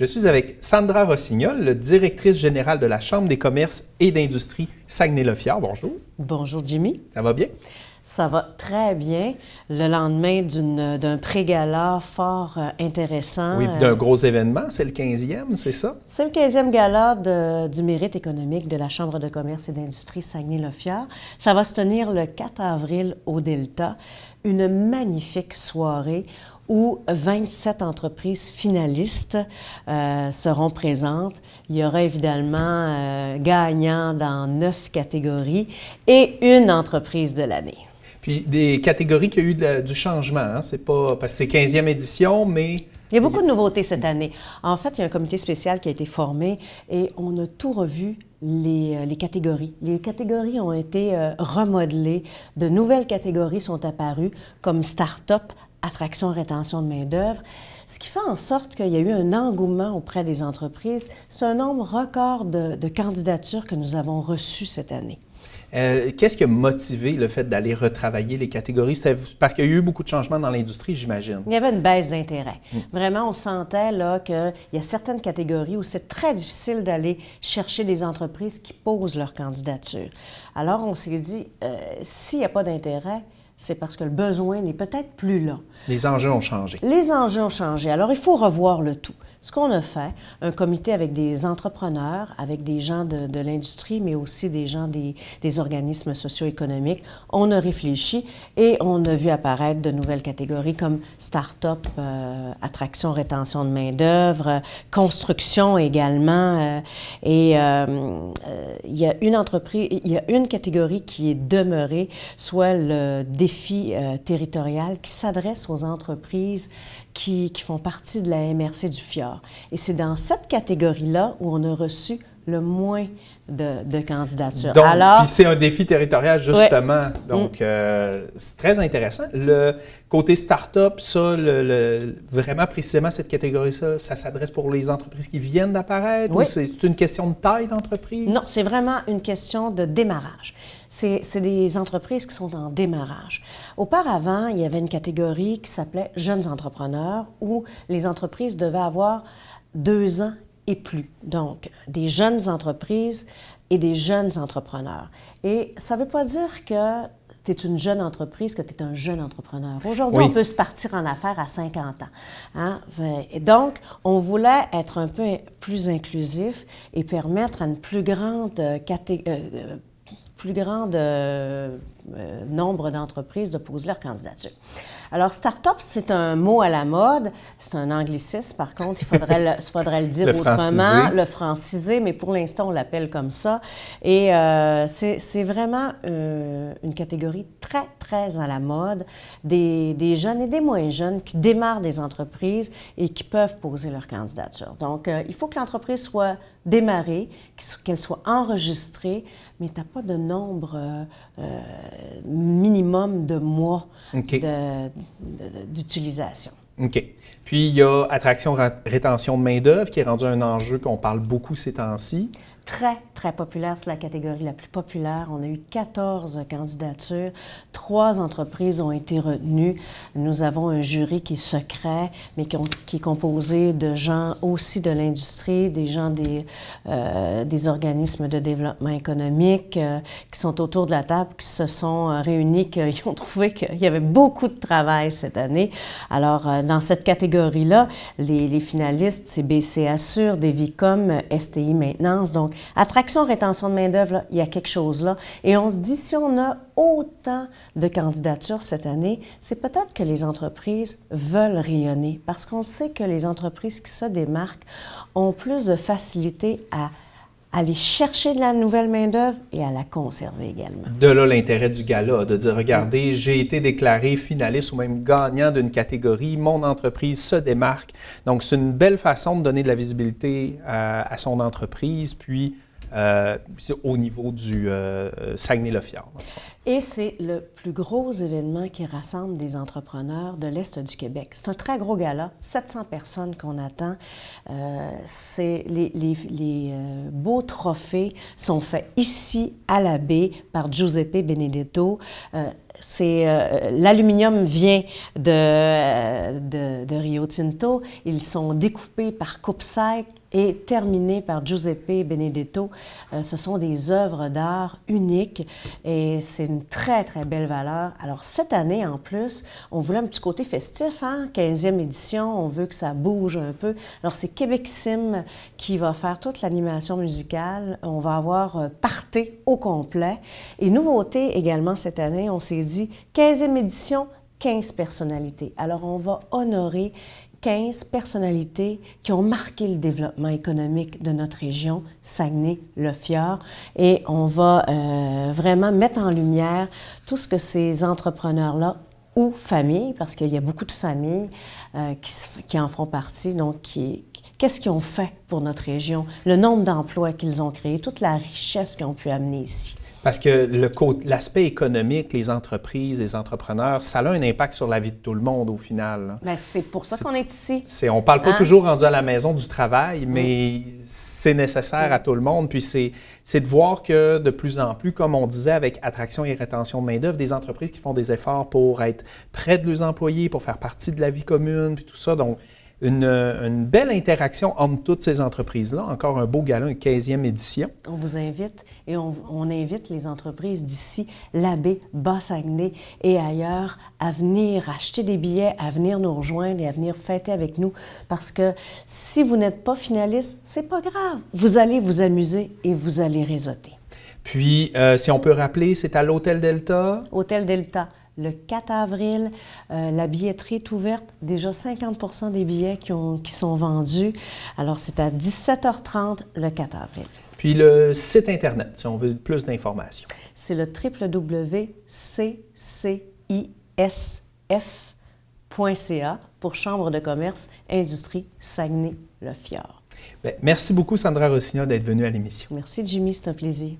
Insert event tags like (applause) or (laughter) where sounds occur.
Je suis avec Sandra Rossignol, le directrice générale de la Chambre des commerces et d'industrie saguenay jean Bonjour. Bonjour, Jimmy. Ça va bien? Ça va très bien. Le lendemain d'un pré-gala fort euh, intéressant. Oui, euh, d'un gros événement, c'est le 15e, c'est ça? C'est le 15e gala du mérite économique de la Chambre de commerce et d'industrie saguenay jean Ça va se tenir le 4 avril au Delta. Une magnifique soirée où 27 entreprises finalistes euh, seront présentes. Il y aura évidemment euh, gagnants dans neuf catégories et une entreprise de l'année. Puis des catégories qui ont eu du changement, hein, c'est pas parce que c'est 15e édition, mais il y a beaucoup de nouveautés cette année. En fait, il y a un comité spécial qui a été formé et on a tout revu. Les, euh, catégories. Les catégories ont été remodelées. De nouvelles catégories sont apparues comme start-up, attraction-rétention de main-d'œuvre, ce qui fait en sorte qu'il y a eu un engouement auprès des entreprises. C'est un nombre record de, candidatures que nous avons reçues cette année. Euh, qu'est-ce qui a motivé le fait d'aller retravailler les catégories? Parce qu'il y a eu beaucoup de changements dans l'industrie, j'imagine. Il y avait une baisse d'intérêt. Mm. Vraiment, on sentait qu'il y a certaines catégories où c'est très difficile d'aller chercher des entreprises qui posent leur candidature. Alors, on s'est dit, euh, s'il n'y a pas d'intérêt, c'est parce que le besoin n'est peut-être plus là. Les enjeux ont changé. Les enjeux ont changé. Alors, il faut revoir le tout. Ce qu'on a fait, un comité avec des entrepreneurs, avec des gens de, l'industrie, mais aussi des gens des, organismes socio-économiques, on a réfléchi et on a vu apparaître de nouvelles catégories comme start-up, euh, attraction, rétention de main-d'œuvre, construction également. Euh, et euh, il y a une entreprise, il y a une catégorie qui est demeurée, soit le défi défi euh, territorial qui s'adresse aux entreprises qui, qui, font partie de la MRC du Fjord. Et c'est dans cette catégorie-là où on a reçu le moins de, candidatures. Donc, c'est un défi territorial, justement. Mm. Donc, euh, c'est très intéressant. Le côté start-up, ça, le, vraiment précisément, cette catégorie-là, ça, s'adresse pour les entreprises qui viennent d'apparaître ou c'est une question de taille d'entreprise? Non, c'est vraiment une question de démarrage. C'est des entreprises qui sont en démarrage. Auparavant, il y avait une catégorie qui s'appelait jeunes entrepreneurs où les entreprises devaient avoir deux ans plus. Donc, des jeunes entreprises et des jeunes entrepreneurs. Et ça ne veut pas dire que tu es une jeune entreprise, que tu es un jeune entrepreneur. Aujourd'hui, on peut se partir en affaires à 50 ans. Hein. Et donc, on voulait être un peu plus inclusif et permettre à une plus grande catégorie. Euh, euh, plus grande euh, nombre d'entreprises de poser leur candidature. Alors, start-up, c'est un mot à la mode. C'est un anglicisme, par contre. Il faudrait le, faudrait le dire (laughs) autrement, le franciser, mais pour l'instant, on l'appelle comme ça. Et euh, c'est vraiment euh, une catégorie très, très à la mode des, jeunes et des moins jeunes qui démarrent des entreprises et qui peuvent poser leur candidature. Donc, euh, il faut que l'entreprise soit démarrée, qu'elle soit enregistrée, mais tu n'as pas de nombre minimum de mois de, d'utilisation. OK. Puis, il y a attraction-rétention de main-d'œuvre qui est rendu un enjeu qu'on parle beaucoup ces temps-ci très, très populaire. C'est la catégorie la plus populaire. On a eu 14 candidatures. Trois entreprises ont été retenues. Nous avons un jury qui est secret, mais qui, est composé de gens aussi de l'industrie, des gens des, euh, des organismes de développement économique euh, qui sont autour de la table, qui se sont euh, réunis, qui ont trouvé qu'il y avait beaucoup de travail cette année. Alors, dans cette catégorie-là, les, finalistes, c'est BCA Assure, Devicom, STI Maintenance, donc donc, attraction, rétention de main-d'œuvre, il y a quelque chose là. Et on se dit, si on a autant de candidatures cette année, c'est peut-être que les entreprises veulent rayonner parce qu'on sait que les entreprises qui se démarquent ont plus de facilité à aller chercher de la nouvelle main-d'œuvre et à la conserver également. De là l'intérêt du gala, de dire regardez, j'ai été déclaré finaliste ou même gagnant d'une catégorie, mon entreprise se démarque. Donc, c'est une belle façon de donner de la visibilité à, son entreprise, puis euh, au niveau du euh, Saguenay-le-Fjord. Et c'est le plus gros événement qui rassemble des entrepreneurs de l'Est du Québec. C'est un très gros gala, 700 personnes qu'on attend. Euh, c'est les, beaux trophées sont faits ici, à la baie, par Giuseppe Benedetto c'est l'aluminium vient de, de, de, Rio Tinto. Ils sont découpés par coupe sec et terminé par Giuseppe Benedetto. Euh, ce sont des œuvres d'art uniques et c'est une très, très belle valeur. Alors, cette année, en plus, on voulait un petit côté festif, hein? 15e édition, on veut que ça bouge un peu. Alors, c'est Québec Sim qui va faire toute l'animation musicale. On va avoir euh, parté au complet. Et nouveauté également cette année, on s'est dit 15e édition, 15 personnalités. Alors, on va honorer 15 personnalités qui ont marqué le développement économique de notre région, Saguenay-le-Fjord. Et on va euh, vraiment mettre en lumière tout ce que ces entrepreneurs-là ou familles, parce qu'il y a beaucoup de familles euh, qui, en font partie, donc qu'est-ce qu'ils ont fait pour notre région, le nombre d'emplois qu'ils ont créés, toute la richesse qu'ils ont pu amener ici. Parce que l'aspect économique, les entreprises, les entrepreneurs, ça a un impact sur la vie de tout le monde au final. Hein. Ben, c'est pour ça qu'on est ici. on ne parle pas hein? toujours rendu à la maison du travail, mais c'est nécessaire à tout le monde. Puis c'est de voir que de plus en plus, comme on disait avec attraction et rétention de main-d'œuvre, des entreprises qui font des efforts pour être près de leurs employés, pour faire partie de la vie commune, puis tout ça. Donc, euh, une, belle interaction entre toutes ces entreprises-là. Encore un beau gala, une 15e édition. On vous invite et on, invite les entreprises d'ici, l'abbé, Bas-Saguenay et ailleurs à venir acheter des billets, à venir nous rejoindre et à venir fêter avec nous parce que si vous n'êtes pas finaliste, c'est pas grave. Vous allez vous amuser et vous allez réseauter. Puis, euh, si on peut rappeler, c'est à l'Hôtel Delta. Hôtel Delta, le 4 avril. Euh, la billetterie est ouverte. Déjà 50 des billets qui, sont vendus. Alors, c'est à 17h30 le 4 avril. Puis le site Internet, si on veut plus d'informations. C'est le www.ccisf.ca pour Chambre de commerce, Industrie, Saguenay, Le Fjord. Ben, merci beaucoup, Sandra Rossignol, d'être venue à l'émission. Merci, Jimmy. C'est un plaisir.